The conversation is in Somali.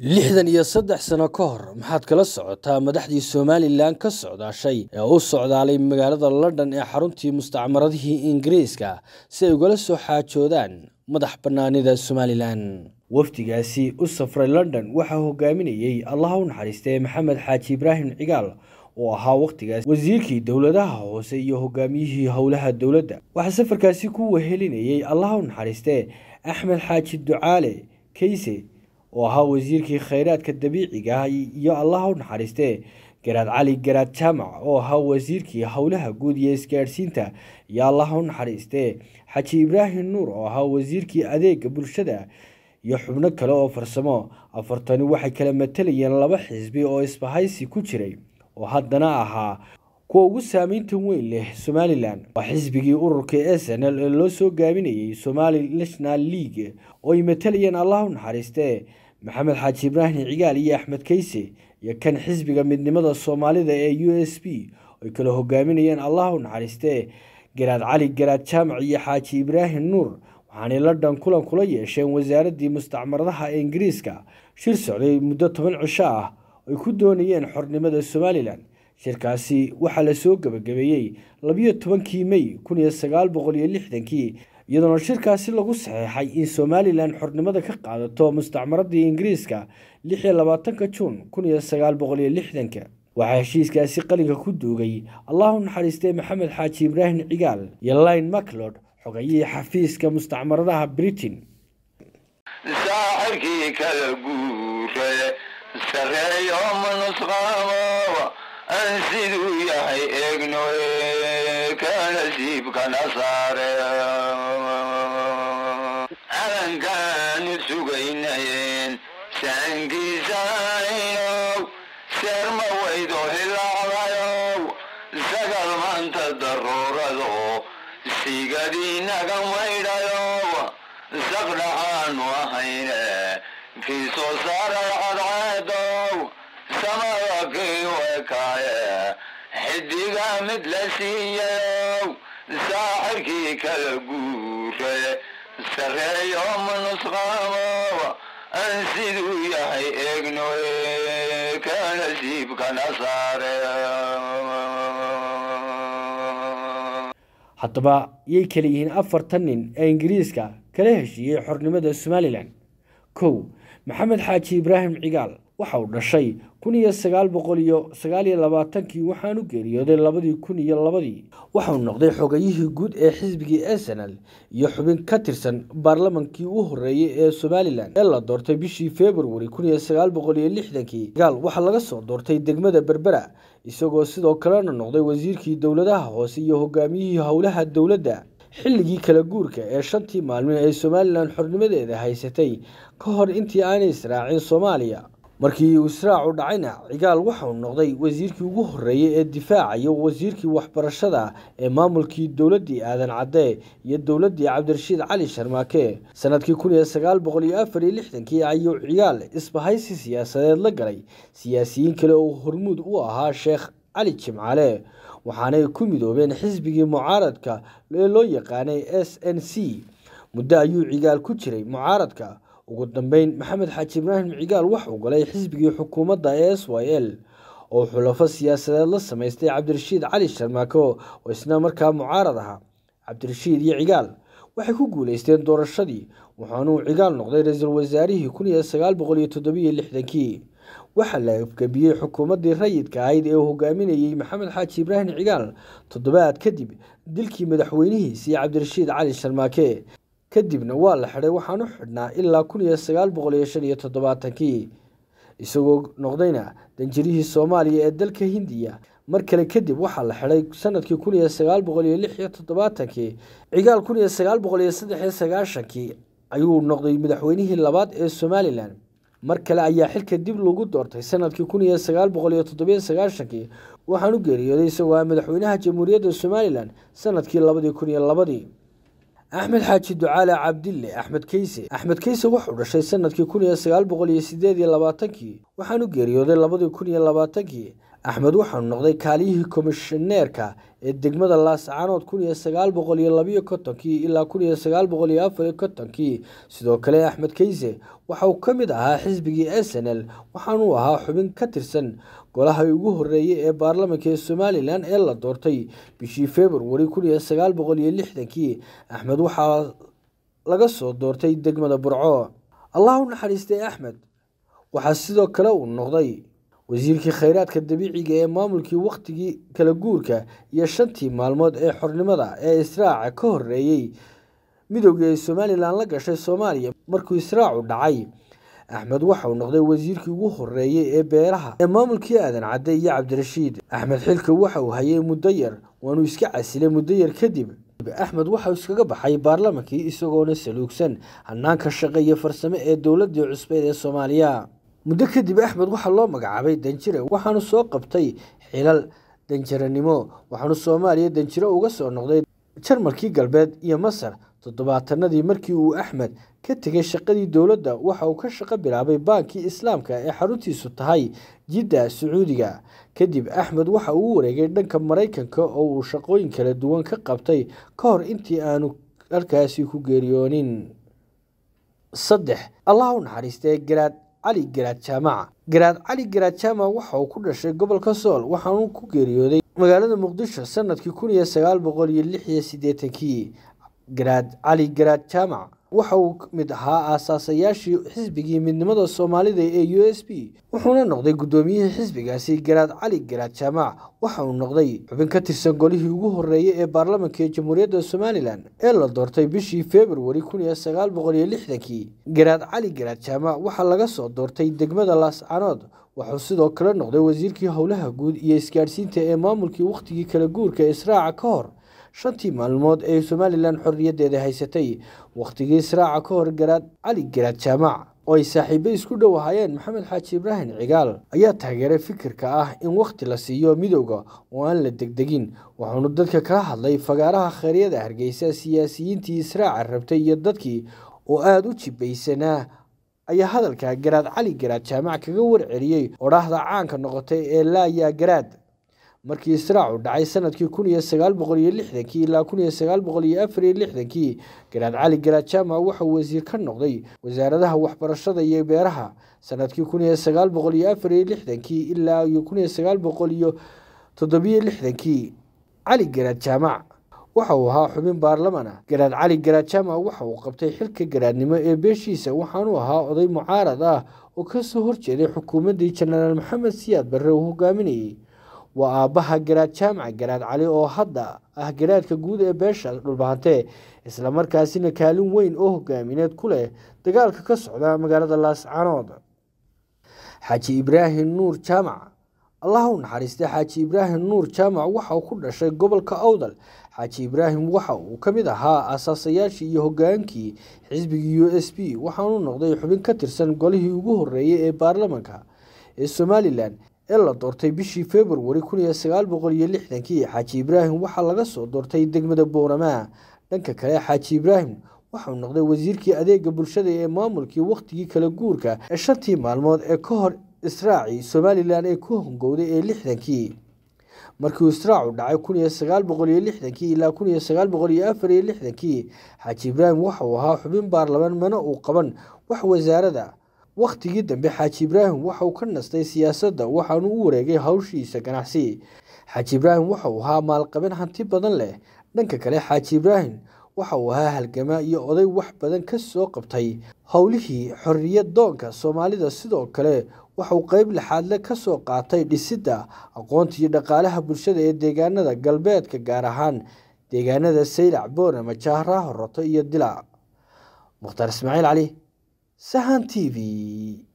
lixdan iyo saddex sano ka hor maxaad kala socotaa madaxdii somalilan ka socdaashay ee u socdaalay magaalada london ee xaruntii mustacmaradihii ingiriiska si ay ugala soo xaajoodaan madax bannaanida somalilan wafdigaasi u safray london waxaa hogaaminayey allaha u naxariistay maxamed xaaji ibraahim cigaal oo ahaa wakhtigaas wasiirkii dowladaha hoose iyo hogaamiyihii howlaha dowladda waxaa safarkaasi ku wehelinayey allaha u naxariistee axmed xaaji ducaale kayse oo ahaa wasiirkii khayraadka dabiiciga ah iyo allah naxariiste garaad cali garaad jaamac oo ahaa wasiirkii howlaha guud iyo isgaadhsiinta iyo allah u naxariistee xaji ibraahim nuur oo ahaa wasiirkii adeega bulshada iyo xubno kale oo farsamo afartani waxay kala matelayeen laba xisbi oo isbahaysi ku jiray oo haddana ahaa kuwa ugu saameyntan weyn leh somalilan waa xisbigii ururka s n l ee loo soo gaabinayey somali national league oo ay matalayeen allahu naxariiste maxamed xaaji ibraahim cigaal iyo axmed kayse iyo kan xisbiga midnimada soomaalida ee u s b ay kala hogaaminayeen allahu naxariiste garaad cali garaad jaamac iyo xaaji ibraahim nuur waxaanay london kulan kula yeesheen wasaaraddii mustacmaradaha ee ingiriiska shir socday muddo toban cisho ah ay ku doonayeen xornimada somalilan shirkaasi waxaa la soo gebagabeeyey labiyo tobankii mey kun iyo sagaal boqol iyo lixdankii iyadoona shirkaasi lagu saxeexay in somalilan xornimada ka qaadato mustacmaradii ingiriiska lix iyo labaatanka juun kun iyo sagaal boqol iyo lixdanka waxaa heshiiskaasi qalinka ku duugay allahu naxariistay maxamed xaaji ibraahim cigaal iyo lyn maclod xogayihii xafiiska mustacmaradaha britain saacirkii kala guure sareeyo manusqaabo أنسدو يحي إغنو كان سيب كان صاري أغن كان سوغينين سانكي سايو سير مويدو هلاغيو زغل من تضرورة سيغدين أغن ويدايو زغل عن في سوسار العن kaaya xidiga eh, mid la siiyayow saaxirkii kala guure sareeyo manusqaamowa an siduu yahay eegnoe eh, ka nasiibkana saare haddaba yay kala yihiin afartan nin ee ingiriiska kala heshiiyey xornimada somalilan kow maxamed xaaji ibraahim cigaal waxau dhashay kun sagaal boqol iyo sagaal labaatankii waxaanu geeriyooday labadii kun iyo labadii waxau noqday xogayihii guud ee xisbigii arsenal iyo xubin ka tirsan baarlamankii u horreeyey ee somalilan ee la doortay bishii februari kun sagaal boqol iyo lixdankii gaal waxaa laga soo doortay degmada berbera isagoo sidoo kalena noqday wasiirkii dowladaha hoose iyo hogaamiyihii howlaha dowladda xilligii kala guurka ee shantii maalmin ee somalilan xornimadeeda haysatay ka hor intii aanay israacin soomaaliya markii uu israacu dhacayna cigaal waxauu noqday wasiirkii ugu horreeyey ee difaacaya wasiirkii waxbarashada ee maamulkii dowladdii aadan cadde iyo dowladdii cabdirashiid cali sharmaake sannadkii kun iyo sagaal boqol iyo afar lixdankii ayuu cigaal isbahaysi siyaasadeed la galay siyaasiyiin kale oo hormuud u ahaa sheekh cali jimcaale waxaanay ku midoobeen xisbigii mucaaradka ee loo yaqaanay s n c muddo ayuu cigaal ku jiray mucaaradka ugu dambeyn maxamed xaaji ibraahim cigaal waxuu galay xisbigii xukuumadda ee s y l oo xulafo siyaasadeed la samaystay cabdirashiid cali sharmaako oo isna markaa mucaarad ahaa cabdirashiid iyo cigaal waxay ku guulaysteen doorashadii waxaana uu cigaal noqday ra-iisul wasaarihii kun iyo sagaal boqol iyo toddobiyo lixdankii waxaa la afgebiyey xukuumaddii rayidka ahayd ee uu hogaaminayey maxamed xaaji ibraahim cigaal toddobaad kadib dilkii madaxweynihiisii cabdirashiid cali sharmaake kadibna waa la xidhay waxaan u xidhnaa ilaa kun iyo sagaal boqol shan iyo toddobaatankii isagoo noqdayna danjirihii soomaaliya ee dalka hindiya mar kale kadib waxaa la xidhay sanadkii kun iyo sagaal boqol iyo lix iyo toddobaatankii cigaal kun sagaal boqol iyo saddex sagaashankii ayuu noqday madaxweynihii labaad ee somalilan mar kale ayaa xilka dib lagu doortay sanadkii kun iyo sagaal boqol iyo toddobiyo sagaashankii waxaanu geeriyooday isagoo ah madaxweynaha jamhuuriyadda somalilan sanadkii labadii kun iyo labadii axmed xaaji ducaale cabdille axmed kayse axmed kayse wuxuu dhashay sanadkii kun iyo sagaal boqol iyo sideed iyo labaatankii waxaanu geeriyooday labadii kun iyo labaatankii axmed waxaanu noqday kaaliyihii komishineerka ee degmada laascaanood kun iyo sagaal boqol iyo labiyo kontonkii ilaa kun sagaal boqol iyo afariyo kontonkii sidoo kale axmed keyse waxa ka mid ahaa xisbigii arsenal waxaanuu ahaa xubin ka tirsan golaha ugu horeeyay ee baarlamanka ee somalilan ee la doortay bishii februari kun iyo sagaal boqol iyo lixdankii axmed waxaa laga soo doortay degmada burco allah u naxariistay axmed waxaa sidoo kale uu noqday wasiirkii khayraadka dabiiciga ah ee maamulkii wakhtigii kala guurka iyo shantii maalmood ee xornimada ee israaca ka horreeyey midoogii ay somalilan la gashay soomaaliya markuu israacu dhacay axmed waxa uu noqday wasiirkii ugu horreeyey ee beeraha ee maamulkii aadan cadde iyo cabdirashiid axmed xilka waxa uu hayay muddo yar waanuu iska casilay muddo yar kadib axmed waxauu iskaga baxay baarlamankii isagoona saluugsan hanaanka shaqe iyo farsamo ee dowladii cusbeed ee soomaaliya muddo kadib axmed waxaa loo magacaabay danjire waxaanu soo qabtay xilal danjiranimo waxaanu soomaaliya danjiro uga soo noqday jarmalkii galbeed iyo masar toddobaatanadii markii uu axmed ka tegay shaqadii dowladda waxa uu ka shaqo bilaabay baankii islaamka ee xaruntiisu tahay jidda sacuudiga kadib axmed waxa uu wareegay dhanka maraykanka oo uu shaqooyin kala duwan ka qabtay ka hor intii aanu halkaasi ku geeriyoonin saddex allah u naxariistee garaad cali garaad jaamaca garaad cali garaad jaamac waxa uu ku dhashay gobolka sool waxaanuu ku geeriyooday magaalada muqdisho sanadkii kun iyo sagaal boqol iyo lix iyo siddeetankii garaad cali garaad jaamac waxa uu mid ahaa aasaasayaashii xisbigii midnimada soomaalida ee u s b wuxuuna noqday guddoomiyihii xisbigaasi garaad cali garaad jaamac waxa uu noqday xubin ka tirsan golihii ugu horreeyey ee baarlamaanka ee jamhuuriyadda somalilan ee la doortay bishii februari kun iyo sagaal boqol iyo lixdankii garaad cali garaad jaamac waxaa laga soo doortay degmada laascanood wuxuu sidoo kale noqday wasiirkii howlaha guud iyo isgaadhsiinta ee maamulkii wakhtigii kala guurka israaca ka hor shantii maalmood ee somalilan xorriyaddeeda haysatay wakhtigii siraaca ka hor garaad cali garaad jaamac oo ay saaxiibo isku dhow ahaayeen maxamed xaaji ibraahim cigaal ayaa taageeray fikirka ah in wakhti la siiyo midowda oo aan la degdegin waxaanu dadka kala hadlay fagaaraha kheyryada hargeysa siyaasiyiintii israaca rabtay iyo dadkii oo aada u jibaysanaa ayaa hadalka garaad cali garaad jaamac kaga warceliyey odhaahda caanka noqotay ee laayaa garaad markii israacu dhacay sanadkii kun sagaal boqol iyo lixdankii ilaa kun sagaal boqol iyo afar iyo garaad cali garaajama waxauu wasiir ka noqday wasaaradaha waxbarashada iyo beeraha sanadkii kun sagaal boqol afar iyo ilaa iyo boqol iyo cali garaad jaamac waxa uu ahaa xubin baarlamaan ah garaad cali garaad jaamac waxa uu qabtay xilka garaadnimo ee beeshiisa waxaanu ahaa oday mucaarad ah oo kasoo horjeeday xukuumaddii jenaraal maxamed siyaad barre uu hogaaminayey waa aabbaha garaad jaamac garaad cali oo hadda ah garaadka guud ee beesha dhulbahante islamarkaasina kaalin weyn oo hogaamineed ku leh dagaalka ka socda magaalada laascanood xaaji ibraahim nuur jaamac allah u naxariistay xaaji ibraahim nuur jaamac waxa uu ku dhashay gobolka awdal xaaji ibraahim waxa uu ka mid ahaa asaasayaashii iyo hogaankii xisbigii u s b waxaanu noqday xubin ka tirsan golihii ugu horreeyey ee baarlamanka ee somalilan ee la doortay bishii februari kun iyo sagaal boqol iyo lixdankii xaaji ibraahim waxaa laga soo doortay degmada booramaa dhanka kale xaaji ibraahim waxauu noqday wasiirkii adeega bulshada ee maamulkii wakhtigii kala guurka ee shantii maalmood ee ka hor israacii somalilan ee ku hongowday ee lixdankii markiiuu israacu dhacay kun iyo sagaal boqol iyo lixdankii ilaa kun sagaal boqol iyo afar iyo lixdankii xaaji ibraahim waxa uu ahaa xubin baarlamaan mana uu qaban wax wasaarada wakhtigii dambe xaaji ibraahim waxa uu ka nastay siyaasadda waxaanu u wareegay hawshiisa ganacsi xaaji ibraahim waxa uu ahaa maalqabeen hanti badan leh dhanka kale xaaji ibraahim waxa uu ahaa halgama iyo oday wax badan ka soo qabtay howlihii xorriyad doonka soomaalida sidoo kale waxauu qeyb laxaadle ka soo qaatay dhisidda aqoonta iyo dhaqaalaha bulshada ee deegaanada galbeedka gaar ahaan deegaanada saylac boorama jaahraa horoto iyo dilaac mukhtaar ismaaciil cali sahan tv v